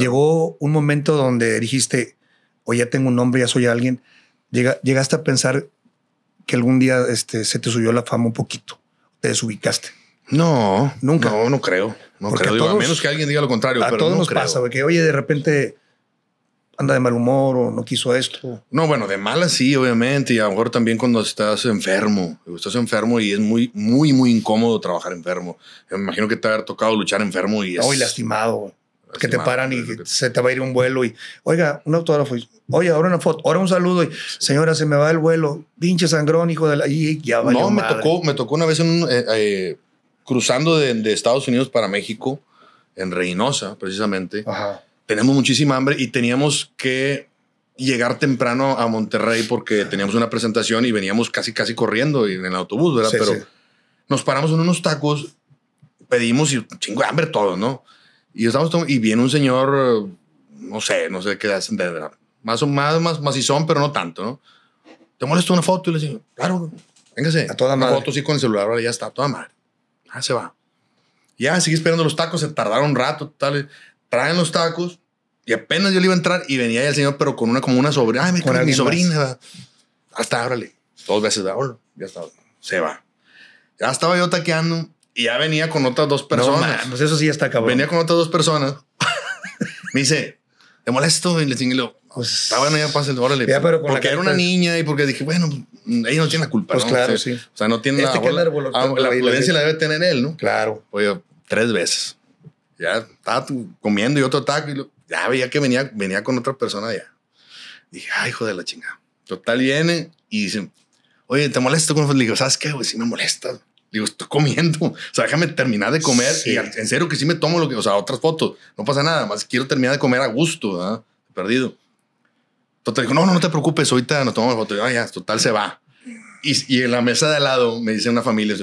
Llegó un momento donde dijiste, o ya tengo un nombre, ya soy alguien. llegaste a pensar que algún día este, se te subió la fama un poquito, te desubicaste. No, nunca. No, no creo. No creo. A, menos que alguien diga lo contrario. A todos nos pasa, porque oye, de repente anda de mal humor o no quiso esto. No, bueno, de mal sí, obviamente. Y a lo mejor también cuando estás enfermo. Estás enfermo y es muy, muy, muy incómodo trabajar enfermo. Me imagino que te haber tocado luchar enfermo y es... No, y lastimado que te paran y se te va a ir un vuelo y, oiga, un autógrafo, Oiga, ahora una foto, ahora un saludo y, señora, se me va el vuelo, pinche sangrón, hijo de la... Y ya No, me tocó, me tocó una vez eh, eh, cruzando de, Estados Unidos para México, en Reynosa, precisamente. Ajá. Tenemos muchísima hambre y teníamos que llegar temprano a Monterrey porque teníamos una presentación y veníamos casi, casi corriendo en el autobús, ¿verdad? Pero nos paramos en unos tacos, pedimos y chingo de hambre todos, ¿no? Y, estamos y viene un señor, no sé, no sé qué hacen, más o más, más macizón, pero no tanto, ¿no? ¿Te molesto una foto? Y le digo, claro, véngase. A toda madre. foto sí con el celular, ahora ya está, toda madre. Ah, se va. Ya, sigue esperando los tacos, se tardaron un rato, tal. Eh, traen los tacos y apenas yo le iba a entrar y venía ya el señor, pero con una como una sobrina. Ay, con mi sobrina. Hasta, órale. Dos veces, ya está. Se va. Ya estaba yo taqueando y ya venía con otras dos personas. No, pues eso sí está acabado. Venía con otras dos personas. me dice, ¿te molesto? Y le dije, pues, está bueno, ya pasa el órale. Ya, pero porque era una niña y porque dije, bueno, ella no tiene la culpa. Pues claro, sí. O sea, no tiene este la, bola, ah, la, violencia la debe tener él, ¿no? Claro. Oye, tres veces. Ya estaba comiendo y otro ataque. Y ya veía que venía, venía con otra persona ya. Dije, ay, hijo de la chingada. Total viene y dice, oye, ¿te molesto? Le digo, ¿sabes qué? Pues si me molesta Digo, estoy comiendo. O sea, déjame terminar de comer. Y en serio que sí me tomo lo que, o sea, otras fotos. No pasa nada. Más quiero terminar de comer a gusto, Perdido. Total, dijo, no, no, no te preocupes. Ahorita nos tomamos fotos. Ah, ya, total, se va. Y, en la mesa de al lado me dice una familia,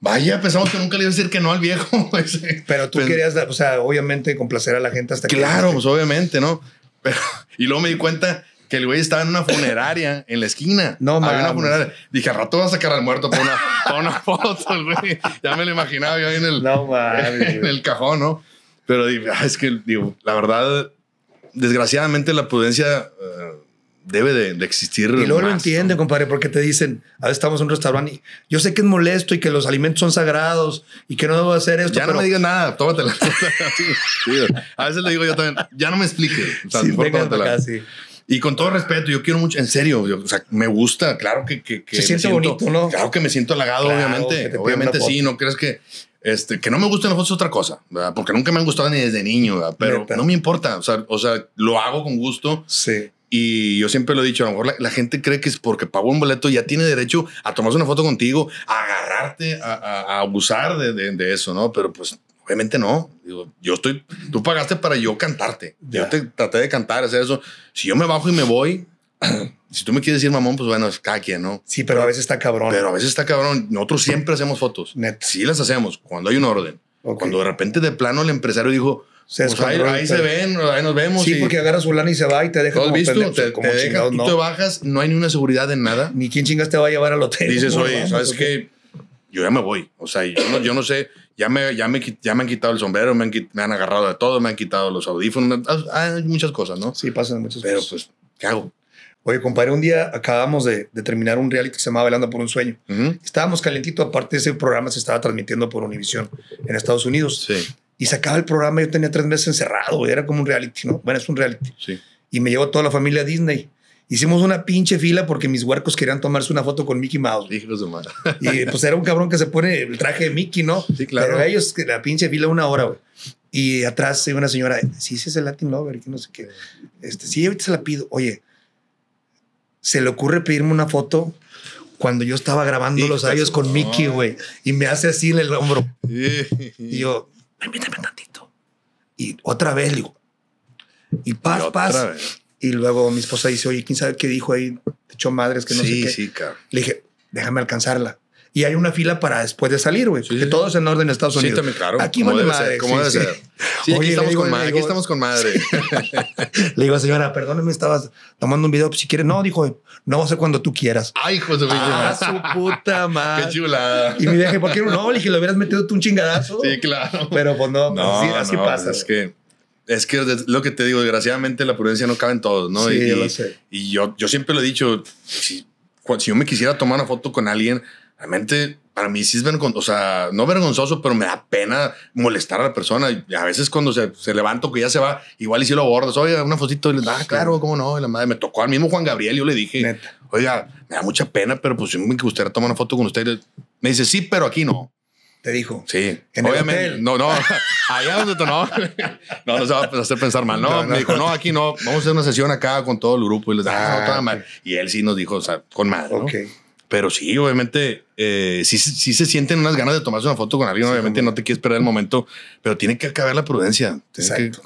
vaya, pensamos que nunca le iba a decir que no al viejo. Pero tú pues, querías, o sea, obviamente complacer a la gente hasta que... Claro, pues obviamente, ¿no? Pero, y luego me di cuenta que el güey estaba en una funeraria en la esquina. No, Había una funeraria. Dije, al rato va a sacar al muerto para una, una foto, güey. Ya me lo imaginaba yo ahí en el, no, en el cajón, ¿no? Pero ah, es que, digo, la verdad, desgraciadamente la prudencia eh, debe de, existir. Y luego lo entiende compadre, porque te dicen, a veces estamos en un restaurante y yo sé que es molesto y que los alimentos son sagrados y que no debo hacer esto. Ya no me digas nada, tómatela. a veces le digo yo también, ya no me explique. O sea, sí, y con todo respeto, yo quiero mucho, en serio, me gusta, claro que... Se siente bonito, ¿no? Claro que me siento halagado, obviamente. Obviamente sí, no crees que... Este, que no me gusten las fotos es otra cosa, porque nunca me han gustado ni desde niño, pero no me importa, o sea, lo hago con gusto. Sí. Y yo siempre lo he dicho, a lo mejor la, gente cree que es porque pagó un boleto ya tiene derecho a tomarse una foto contigo, a agarrarte, a, abusar de, eso, ¿no? Pero pues Realmente no. Digo, yo estoy, tú pagaste para yo cantarte. Yo te traté de cantar, hacer eso. Si yo me bajo y me voy, si tú me quieres decir mamón, pues bueno, es ¿no? Sí, pero a veces está cabrón. Pero a veces está cabrón. Nosotros siempre hacemos fotos. Sí las hacemos cuando hay un orden. Cuando de repente de plano el empresario dijo, se pues ahí, se ven, ahí nos vemos. Sí, porque agarra su lana y se va y te deja. ¿Lo has visto? te, deja, no. te bajas, no hay ni una seguridad en nada. Ni quién chingas te va a llevar al hotel. Dices, oye, ¿sabes qué? yo ya me voy. O sea, yo no, yo no sé, ya me, ya, me, ya me han quitado el sombrero, me han, me han agarrado de todo, me han quitado los audífonos, ah, hay muchas cosas, ¿no? Sí, pasan muchas cosas. Pero pues, ¿qué hago? Oye, compadre, un día acabamos de, terminar un reality que se llamaba Velando por un Sueño. Estábamos calentito, aparte ese programa se estaba transmitiendo por Univisión en Estados Unidos. Sí. Y se acaba el programa, yo tenía tres meses encerrado, era como un reality, ¿no? Bueno, es un reality. Sí. Y me llevó toda la familia a Disney. Hicimos una pinche fila porque mis huercos querían tomarse una foto con Mickey Mouse. Hijos Y pues era un cabrón que se pone el traje de Mickey, ¿no? Sí, claro. Pero ellos, la pinche fila una hora, güey. Y atrás hay una señora, sí, sí es el Latin Lover, que no sé qué. Este, sí, ahorita se la pido. Oye, se le ocurre pedirme una foto cuando yo estaba grabando los años con Mickey, güey. Y me hace así en el hombro. y yo, permítame tantito. Y otra vez, digo, y paz, paz. Y luego mi esposa dice, oye, ¿quién sabe qué dijo ahí? De hecho, madres que no sé qué. Sí, claro. Le dije, déjame alcanzarla. Y hay una fila para después de salir, güey. Sí, que todos en orden en Estados Unidos. Sí, también, claro. Aquí vale madre. ¿Cómo ser? Sí, Oye, aquí, estamos con madre, aquí estamos con madre. le digo, señora, perdóneme, estabas tomando un video. Pues, si quieres, no, dijo, no va a ser cuando tú quieras. Ay, hijo de A ah, su puta madre. Qué chulada. Y me dije, ¿por qué no? Le dije, lo hubieras metido tú un chingadazo. Sí, claro. Pero pues no, pues, no no, así pues, pasa. Es que es que lo que te digo, desgraciadamente la prudencia no cabe en todos, ¿no? y, yo Y yo, siempre lo he dicho, si, si yo me quisiera tomar una foto con alguien, realmente para mí sí es vergonzoso, o sea, no vergonzoso, pero me da pena molestar a la persona. Y a veces cuando se, se levanto que ya se va, igual y si lo abordas, oiga, una fotito, ah, claro, cómo no, la madre me tocó al mismo Juan Gabriel, yo le dije, oiga, me da mucha pena, pero pues yo me gustaría tomar una foto con usted. Me dice, sí, pero aquí no te dijo. Sí, obviamente. No, no, allá donde tú no. No nos va a hacer pensar mal. No, me dijo, no, aquí no, vamos a hacer una sesión acá con todo el grupo y les ah, ah, Y él sí nos dijo, o sea, con madre. Pero sí, obviamente, eh, sí, sí, se sienten unas ganas de tomarse una foto con alguien. obviamente, no te quieres perder el momento, pero tiene que caber la prudencia. exacto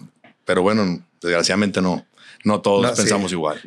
pero bueno, desgraciadamente no, no todos pensamos igual.